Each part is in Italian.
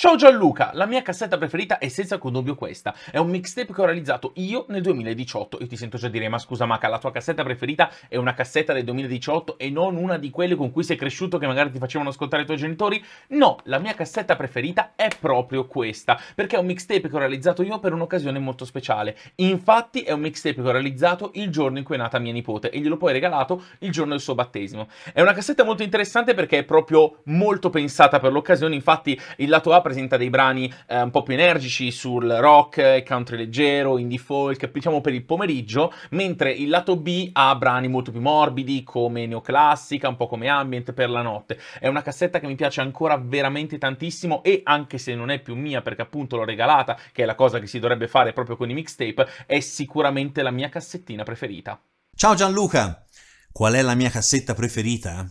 Ciao Gianluca, la mia cassetta preferita è senza alcun dubbio questa. È un mixtape che ho realizzato io nel 2018. Io ti sento già dire, ma scusa Maca, la tua cassetta preferita è una cassetta del 2018 e non una di quelle con cui sei cresciuto che magari ti facevano ascoltare i tuoi genitori? No, la mia cassetta preferita è proprio questa, perché è un mixtape che ho realizzato io per un'occasione molto speciale. Infatti è un mixtape che ho realizzato il giorno in cui è nata mia nipote e glielo poi regalato il giorno del suo battesimo. È una cassetta molto interessante perché è proprio molto pensata per l'occasione, infatti il lato A presenta dei brani eh, un po' più energici sul rock, country leggero, indie folk, diciamo per il pomeriggio, mentre il lato B ha brani molto più morbidi come neoclassica, un po' come ambient per la notte. È una cassetta che mi piace ancora veramente tantissimo e anche se non è più mia perché appunto l'ho regalata, che è la cosa che si dovrebbe fare proprio con i mixtape, è sicuramente la mia cassettina preferita. Ciao Gianluca, qual è la mia cassetta preferita?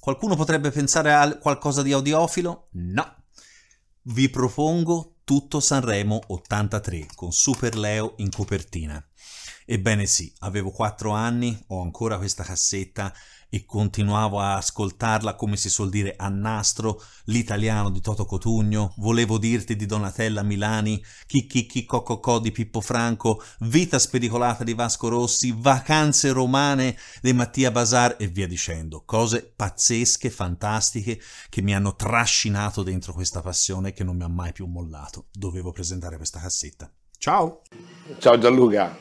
Qualcuno potrebbe pensare a qualcosa di audiofilo? No, vi propongo tutto Sanremo 83 con Super Leo in copertina. Ebbene sì, avevo 4 anni, ho ancora questa cassetta e continuavo a ascoltarla come si suol dire a nastro, l'italiano di Toto Cotugno, volevo dirti di Donatella Milani, Chicchicchi Cococò di Pippo Franco, Vita spericolata di Vasco Rossi, Vacanze romane di Mattia Bazar e via dicendo, cose pazzesche, fantastiche che mi hanno trascinato dentro questa passione che non mi ha mai più mollato. Dovevo presentare questa cassetta. Ciao! Ciao Gianluca,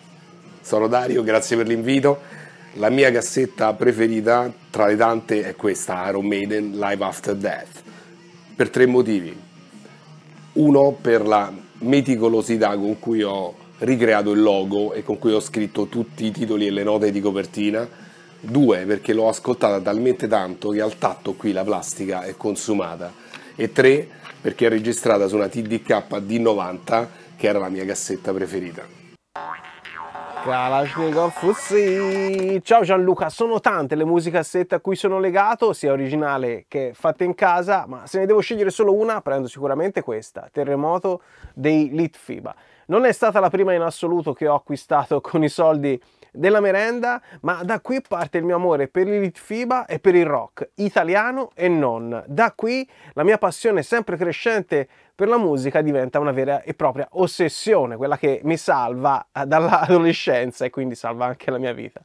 sono Dario, grazie per l'invito la mia cassetta preferita tra le tante è questa, Iron Maiden Live After Death, per tre motivi. Uno, per la meticolosità con cui ho ricreato il logo e con cui ho scritto tutti i titoli e le note di copertina. Due, perché l'ho ascoltata talmente tanto che al tatto qui la plastica è consumata. E tre, perché è registrata su una TDK D90 che era la mia cassetta preferita. Kalashnikov Fussi! Ciao Gianluca, sono tante le musicassette a cui sono legato, sia originale che fatte in casa, ma se ne devo scegliere solo una prendo sicuramente questa, Terremoto dei Litfiba. Non è stata la prima in assoluto che ho acquistato con i soldi della merenda, ma da qui parte il mio amore per il Litfiba e per il rock, italiano e non. Da qui la mia passione sempre crescente per la musica diventa una vera e propria ossessione, quella che mi salva eh, dall'adolescenza e quindi salva anche la mia vita.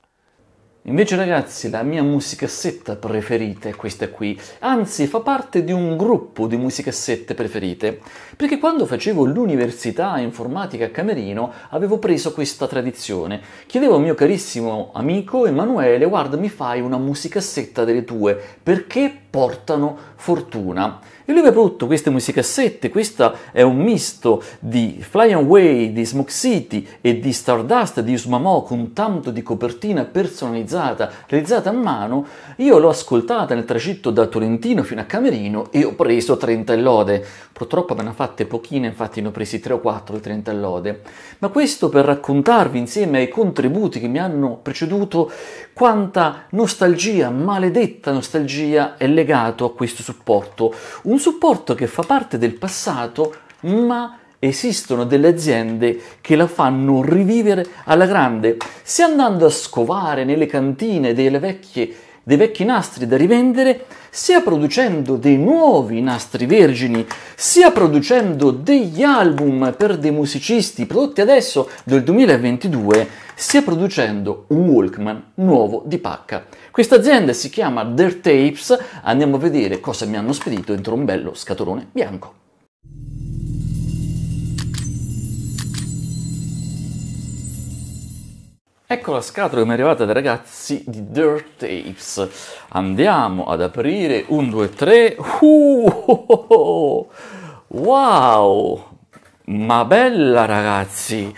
Invece ragazzi la mia musicassetta preferita è questa qui, anzi fa parte di un gruppo di musicassette preferite, perché quando facevo l'università informatica a Camerino avevo preso questa tradizione, chiedevo al mio carissimo amico Emanuele guarda mi fai una musicassetta delle tue, perché portano fortuna. E lui aveva prodotto queste musicassette, questo è un misto di Fly Away, di Smoke City e di Stardust di Usmamo con tanto di copertina personalizzata, realizzata a mano. Io l'ho ascoltata nel tragitto da Tolentino fino a Camerino e ho preso 30 lode. Purtroppo me ne ha fatte pochine, infatti ne ho presi 3 o 4 di 30 lode. Ma questo per raccontarvi insieme ai contributi che mi hanno preceduto quanta nostalgia, maledetta nostalgia è legato a questo supporto. Un supporto che fa parte del passato, ma esistono delle aziende che la fanno rivivere alla grande. Se andando a scovare nelle cantine delle vecchie dei vecchi nastri da rivendere, sia producendo dei nuovi nastri vergini, sia producendo degli album per dei musicisti prodotti adesso del 2022, stia producendo un Walkman nuovo di pacca. Questa azienda si chiama Dirt Tapes, andiamo a vedere cosa mi hanno spedito dentro un bello scatolone bianco. Ecco la scatola che mi è arrivata dai ragazzi di Dirt Tapes. Andiamo ad aprire un, due, tre. Uh, Wow! Ma bella ragazzi!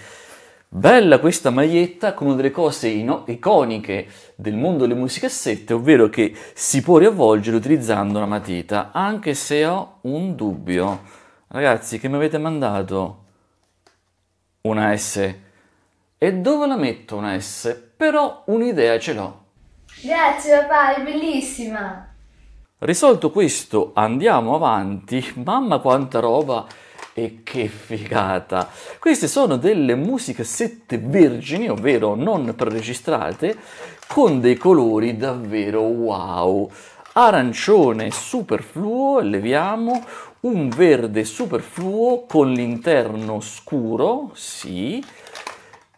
Bella questa maglietta con una delle cose ino- iconiche del mondo delle musicassette, ovvero che si può riavvolgere utilizzando una matita, anche se ho un dubbio. Ragazzi, che mi avete mandato? Una S. E dove la metto una S? Però un'idea ce l'ho. Grazie papà, è bellissima. Risolto questo, andiamo avanti. Mamma quanta roba e che figata! Queste sono delle musiche sette vergini, ovvero non preregistrate, con dei colori davvero wow. Arancione superfluo, leviamo, un verde superfluo con l'interno scuro, sì,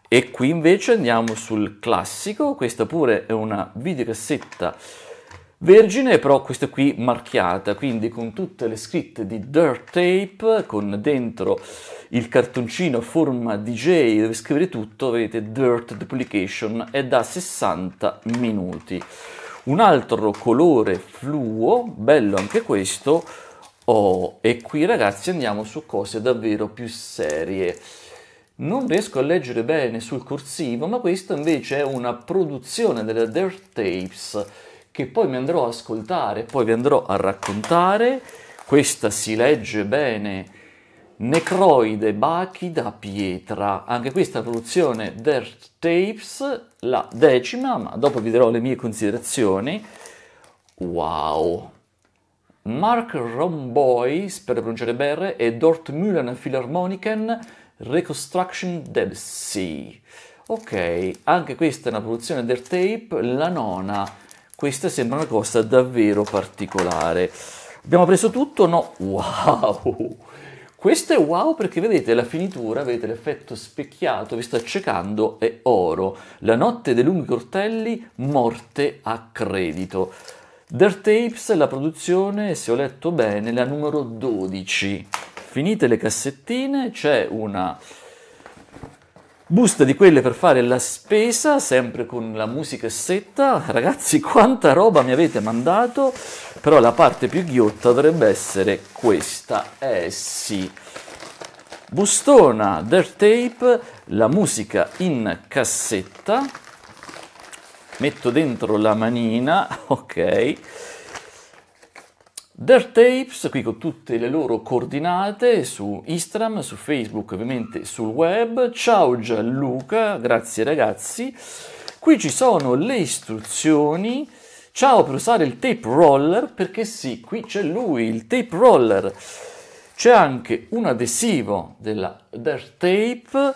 e qui invece andiamo sul classico, questa pure è una videocassetta Vergine però questa qui marchiata, quindi con tutte le scritte di dirt tape, con dentro il cartoncino a forma DJ dove scrivere tutto, vedete dirt duplication, è da 60 minuti. Un altro colore fluo, bello anche questo, oh, e qui ragazzi andiamo su cose davvero più serie. Non riesco a leggere bene sul corsivo, ma questa invece è una produzione della Dirt Tapes che poi mi andrò a ascoltare, poi vi andrò a raccontare. Questa si legge bene. Necroide Bachi da pietra, anche questa produzione Dirt Tapes, la decima, ma dopo vi darò le mie considerazioni. Wow! Mark Romboy, spero pronunciare bene, e Dortmühlen Philharmoniken Reconstruction Dead Sea. Ok, anche questa è una produzione Dirt Tape, la nona questa sembra una cosa davvero particolare. Abbiamo preso tutto? No, wow! Questo è wow perché vedete la finitura, vedete l'effetto specchiato, vi sta accecando, è oro. La notte dei lunghi cortelli, morte a credito. Dirt Tapes, la produzione, se ho letto bene, la numero 12. Finite le cassettine, c'è una busta di quelle per fare la spesa, sempre con la musica setta. Ragazzi, quanta roba mi avete mandato, però la parte più ghiotta dovrebbe essere questa. Eh sì. Bustona, dirt tape, la musica in cassetta. Metto dentro la manina, ok Dirt Tapes, qui con tutte le loro coordinate su Instagram, su Facebook, ovviamente sul web. Ciao Gianluca, grazie ragazzi. Qui ci sono le istruzioni. Ciao per usare il tape roller, perché sì, qui c'è lui, il tape roller. C'è anche un adesivo della Dirt Tape,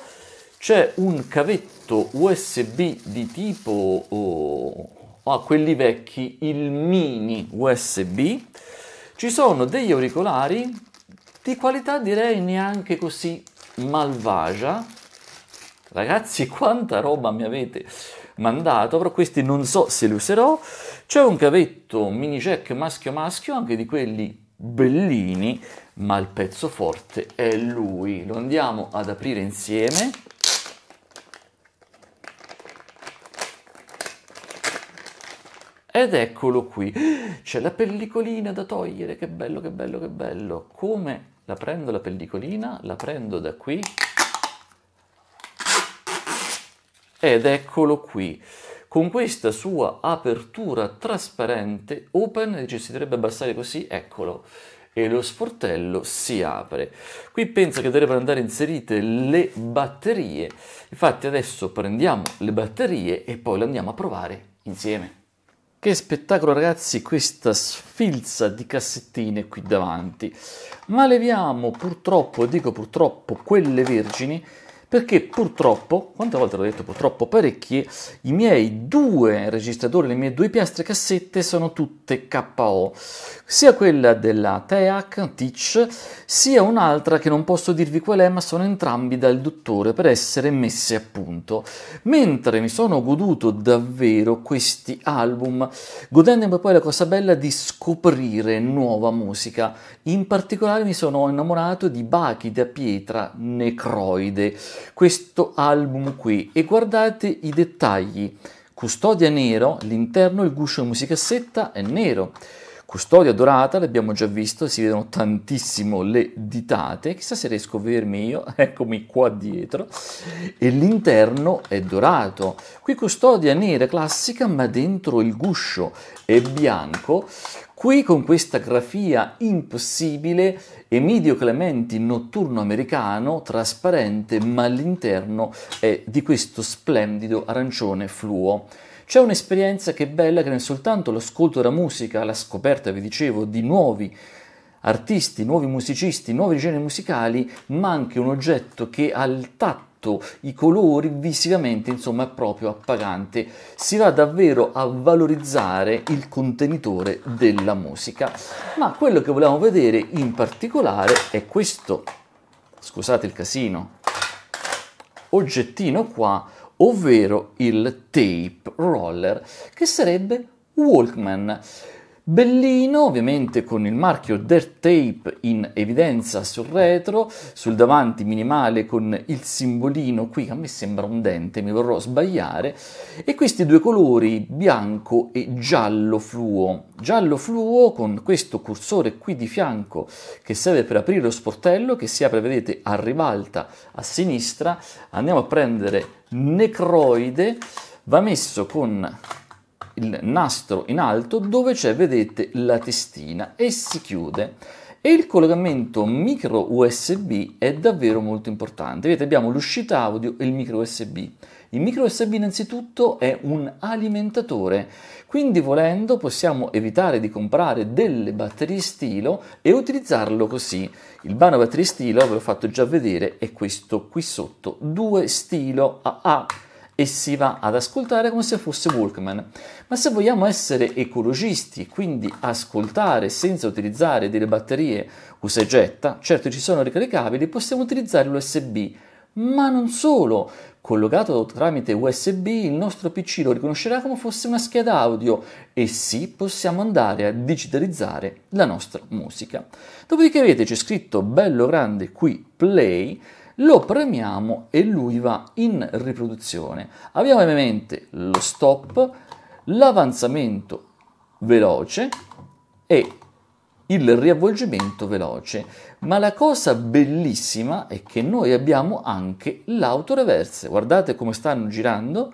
c'è un cavetto USB di tipo, oh, a ah, quelli vecchi, il mini USB ci sono degli auricolari di qualità direi neanche così malvagia. Ragazzi, quanta roba mi avete mandato, però questi non so se li userò. C'è un cavetto mini jack maschio maschio, anche di quelli bellini, ma il pezzo forte è lui. Lo andiamo ad aprire insieme. Ed eccolo qui, c'è la pellicolina da togliere, che bello, che bello, che bello. Come la prendo la pellicolina? La prendo da qui. Ed eccolo qui. Con questa sua apertura trasparente, open, ci si dovrebbe abbassare così, eccolo e lo sportello si apre. Qui penso che dovrebbero andare inserite le batterie, infatti adesso prendiamo le batterie e poi le andiamo a provare insieme. Che spettacolo ragazzi questa sfilza di cassettine qui davanti. Ma leviamo purtroppo, e dico purtroppo, quelle vergini perché purtroppo, quante volte l'ho detto purtroppo parecchie, i miei due registratori, le mie due piastre cassette sono tutte KO, sia quella della Teac, Teach, sia un'altra che non posso dirvi qual è, ma sono entrambi dal dottore per essere messe a punto. Mentre mi sono goduto davvero questi album, godendomi poi la cosa bella di scoprire nuova musica, in particolare mi sono innamorato di Bachi da Pietra Necroide questo album qui e guardate i dettagli. Custodia nero, l'interno, il guscio di musicassetta è nero. Custodia dorata, l'abbiamo già visto, si vedono tantissimo le ditate, chissà se riesco a vedermi io, eccomi qua dietro, e l'interno è dorato. Qui custodia nera classica, ma dentro il guscio è bianco. Qui con questa grafia impossibile, Emidio Clementi, notturno americano, trasparente, ma l'interno è di questo splendido arancione fluo. C'è un'esperienza che è bella che non è soltanto l'ascolto della musica, la scoperta, vi dicevo, di nuovi artisti, nuovi musicisti, nuovi generi musicali, ma anche un oggetto che al tatto i colori visivamente insomma è proprio appagante si va davvero a valorizzare il contenitore della musica ma quello che volevamo vedere in particolare è questo scusate il casino oggettino qua ovvero il tape roller, che sarebbe Walkman. Bellino, ovviamente con il marchio Dirt Tape in evidenza sul retro, sul davanti minimale con il simbolino qui che a me sembra un dente, mi vorrò sbagliare, e questi due colori bianco e giallo fluo. Giallo fluo con questo cursore qui di fianco che serve per aprire lo sportello che si apre, vedete, a ribalta a sinistra, andiamo a prendere necroide va messo con il nastro in alto dove c'è, vedete, la testina e si chiude. E il collegamento micro USB è davvero molto importante. Vedete, abbiamo l'uscita audio e il micro USB. Il micro USB innanzitutto è un alimentatore, quindi volendo possiamo evitare di comprare delle batterie stilo e utilizzarlo così. Il vano batterie stilo, ve l'ho fatto già vedere, è questo qui sotto, due stilo AA e si va ad ascoltare come se fosse Walkman. Ma se vogliamo essere ecologisti, quindi ascoltare senza utilizzare delle batterie usa e getta, certo ci sono ricaricabili, possiamo utilizzare l'USB ma non solo, collocato tramite USB il nostro PC lo riconoscerà come fosse una scheda audio e sì possiamo andare a digitalizzare la nostra musica. Dopodiché vedete c'è scritto bello grande qui play, lo premiamo e lui va in riproduzione. Abbiamo ovviamente lo stop, l'avanzamento veloce e il riavvolgimento veloce, ma la cosa bellissima è che noi abbiamo anche l'autoreverse. Guardate come stanno girando,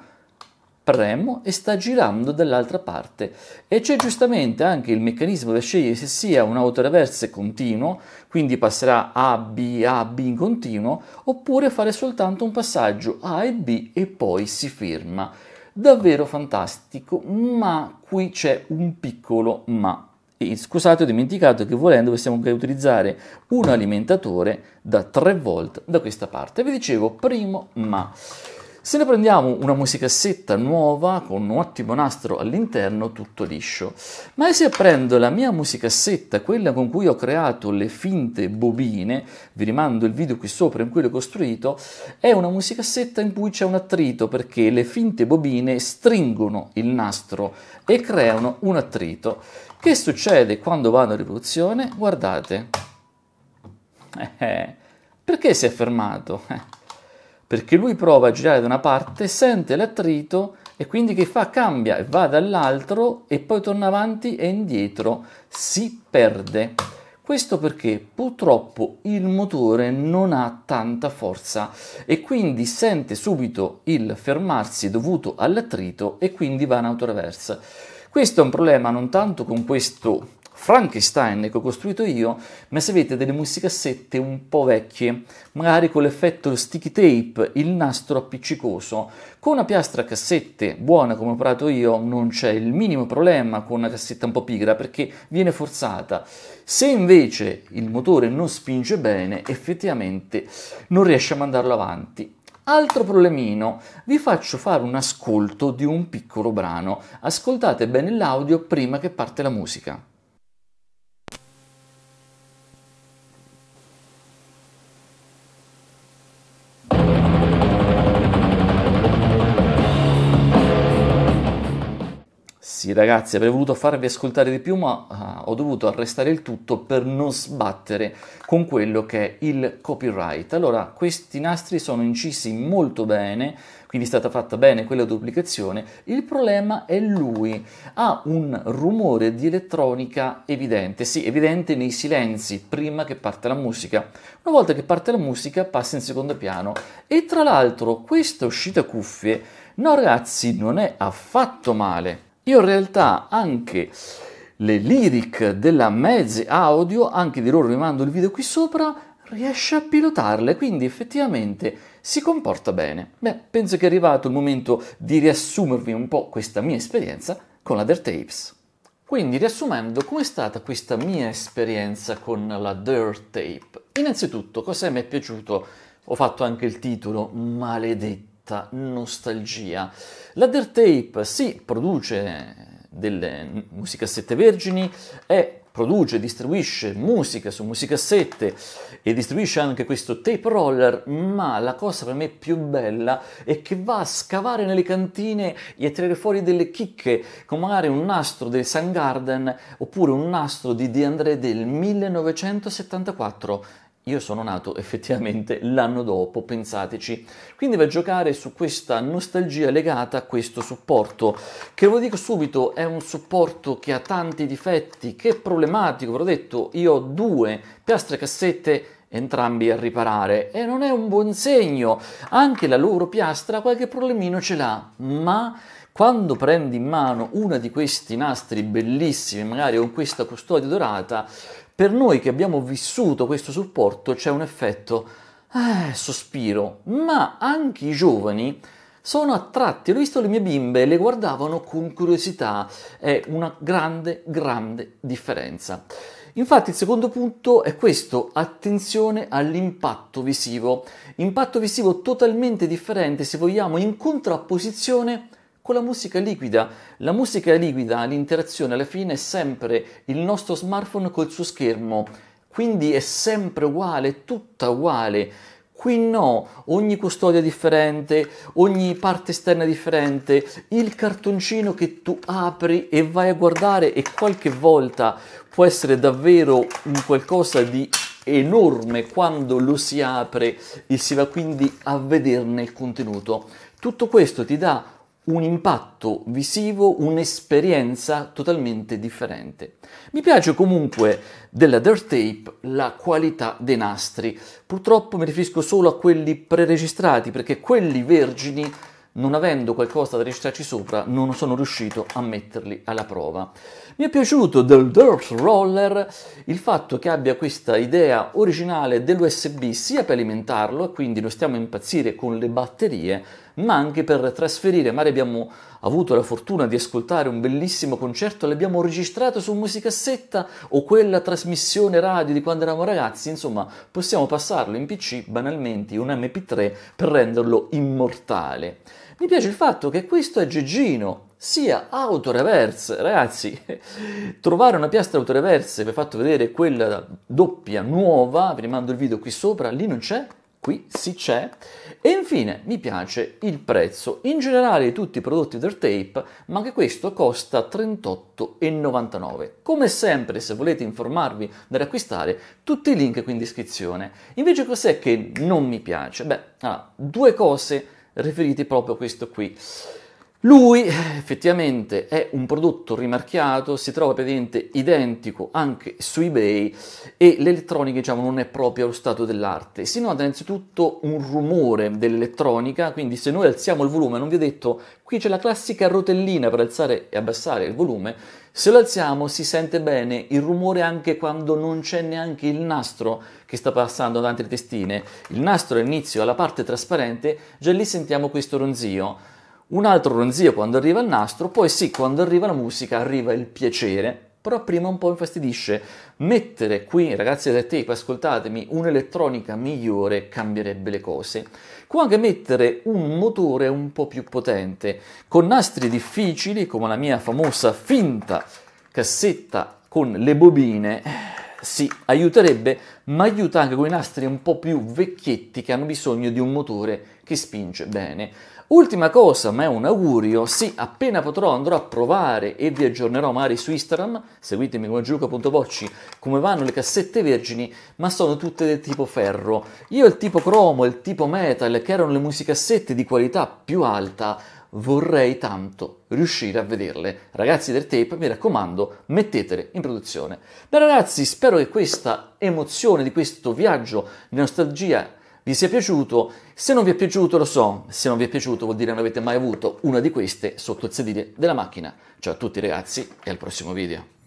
premo e sta girando dall'altra parte e c'è giustamente anche il meccanismo da scegliere se sia un autoreverse continuo, quindi passerà A, B, A, B in continuo, oppure fare soltanto un passaggio A e B e poi si ferma. Davvero fantastico, ma qui c'è un piccolo ma e scusate, ho dimenticato che volendo possiamo anche utilizzare un alimentatore da 3 volt da questa parte. Vi dicevo, primo ma. Se ne prendiamo una musicassetta nuova con un ottimo nastro all'interno, tutto liscio. Ma se prendo la mia musicassetta, quella con cui ho creato le finte bobine, vi rimando il video qui sopra in cui l'ho costruito, è una musicassetta in cui c'è un attrito perché le finte bobine stringono il nastro e creano un attrito. Che succede quando vanno in rivoluzione? Guardate. Eh, eh, perché si è fermato? Eh, perché lui prova a girare da una parte, sente l'attrito e quindi che fa? Cambia e va dall'altro e poi torna avanti e indietro. Si perde. Questo perché purtroppo il motore non ha tanta forza e quindi sente subito il fermarsi dovuto all'attrito e quindi va in autoreversa. Questo è un problema non tanto con questo Frankenstein che ho costruito io, ma se avete delle musicassette un po' vecchie, magari con l'effetto sticky tape, il nastro appiccicoso, con una piastra cassette buona come ho operato io non c'è il minimo problema con una cassetta un po' pigra perché viene forzata. Se invece il motore non spinge bene, effettivamente non riesce a mandarlo avanti Altro problemino, vi faccio fare un ascolto di un piccolo brano. Ascoltate bene l'audio prima che parte la musica. ragazzi, avrei voluto farvi ascoltare di più, ma uh, ho dovuto arrestare il tutto per non sbattere con quello che è il copyright. Allora, questi nastri sono incisi molto bene, quindi è stata fatta bene quella duplicazione. Il problema è lui, ha un rumore di elettronica evidente, sì, evidente nei silenzi prima che parte la musica. Una volta che parte la musica passa in secondo piano e tra l'altro questa uscita cuffie No ragazzi, non è affatto male. Io in realtà anche le lyric della mezze audio, anche di loro vi mando il video qui sopra, riesce a pilotarle, quindi effettivamente si comporta bene. Beh, penso che è arrivato il momento di riassumervi un po' questa mia esperienza con la Dirt Tapes. Quindi riassumendo, com'è stata questa mia esperienza con la Dirt Tape? Innanzitutto, cos'è mi è piaciuto? Ho fatto anche il titolo, maledetto tanta nostalgia. La Dirt Tape si produce delle musicassette vergini e produce, distribuisce musica su musicassette e distribuisce anche questo tape roller, ma la cosa per me più bella è che va a scavare nelle cantine e a tirare fuori delle chicche, come magari un nastro del Sun Garden oppure un nastro di D'André del 1974. Io sono nato effettivamente l'anno dopo, pensateci. Quindi va a giocare su questa nostalgia legata a questo supporto, che ve lo dico subito, è un supporto che ha tanti difetti, che è problematico, ve l'ho detto, io ho due piastre cassette entrambi a riparare e non è un buon segno. Anche la loro piastra qualche problemino ce l'ha, ma quando prendi in mano una di questi nastri bellissimi, magari con questa custodia dorata, per noi che abbiamo vissuto questo supporto c'è un effetto eh, sospiro, ma anche i giovani sono attratti. L'ho visto le mie bimbe, le guardavano con curiosità. È una grande, grande differenza. Infatti il secondo punto è questo, attenzione all'impatto visivo. Impatto visivo totalmente differente, se vogliamo, in contrapposizione con la musica liquida, la musica liquida, l'interazione alla fine è sempre il nostro smartphone col suo schermo, quindi è sempre uguale, tutta uguale. Qui no, ogni custodia è differente, ogni parte esterna è differente, il cartoncino che tu apri e vai a guardare e qualche volta può essere davvero un qualcosa di enorme quando lo si apre e si va quindi a vederne il contenuto. Tutto questo ti dà un impatto visivo, un'esperienza totalmente differente. Mi piace comunque della Dirt Tape la qualità dei nastri. Purtroppo mi riferisco solo a quelli preregistrati perché quelli vergini non avendo qualcosa da registrarci sopra non sono riuscito a metterli alla prova. Mi è piaciuto del Dirt Roller il fatto che abbia questa idea originale dell'USB sia per alimentarlo, quindi non stiamo a impazzire con le batterie, ma anche per trasferire. Magari abbiamo avuto la fortuna di ascoltare un bellissimo concerto, l'abbiamo registrato su musicassetta o quella trasmissione radio di quando eravamo ragazzi, insomma, possiamo passarlo in PC banalmente, un MP3 per renderlo immortale. Mi piace il fatto che questo è Gigino, sia autoreverse. Ragazzi, trovare una piastra autoreverse, vi ho fatto vedere quella doppia nuova, vi rimando il video qui sopra, lì non c'è, qui sì c'è. E infine mi piace il prezzo, in generale tutti i prodotti del tape, ma anche questo costa 38,99. Come sempre, se volete informarvi dell'acquistare, tutti i link qui in descrizione. Invece cos'è che non mi piace? Beh, allora, due cose riferite proprio a questo qui. Lui effettivamente è un prodotto rimarchiato, si trova praticamente identico anche su eBay e l'elettronica diciamo, non è proprio allo stato dell'arte. Si nota innanzitutto un rumore dell'elettronica, quindi se noi alziamo il volume, non vi ho detto, qui c'è la classica rotellina per alzare e abbassare il volume, se lo alziamo si sente bene il rumore anche quando non c'è neanche il nastro che sta passando davanti alle testine, il nastro all'inizio alla parte trasparente, già lì sentiamo questo ronzio un altro ronzio quando arriva il nastro, poi sì, quando arriva la musica arriva il piacere, però prima un po' infastidisce. Mettere qui, ragazzi della tape, ascoltatemi, un'elettronica migliore cambierebbe le cose. Può anche mettere un motore un po' più potente, con nastri difficili, come la mia famosa finta cassetta con le bobine, sì, aiuterebbe, ma aiuta anche con i nastri un po' più vecchietti che hanno bisogno di un motore che spinge bene. Ultima cosa, ma è un augurio, sì, appena potrò andrò a provare e vi aggiornerò magari su Instagram, seguitemi come giuca.bocci, come vanno le cassette vergini, ma sono tutte del tipo ferro. Io il tipo cromo, il tipo metal, che erano le musicassette di qualità più alta, vorrei tanto riuscire a vederle. Ragazzi del tape, mi raccomando, mettetele in produzione. Beh ragazzi, spero che questa emozione di questo viaggio di nostalgia vi sia piaciuto. Se non vi è piaciuto, lo so, se non vi è piaciuto vuol dire non avete mai avuto una di queste sotto il sedile della macchina. Ciao a tutti ragazzi e al prossimo video.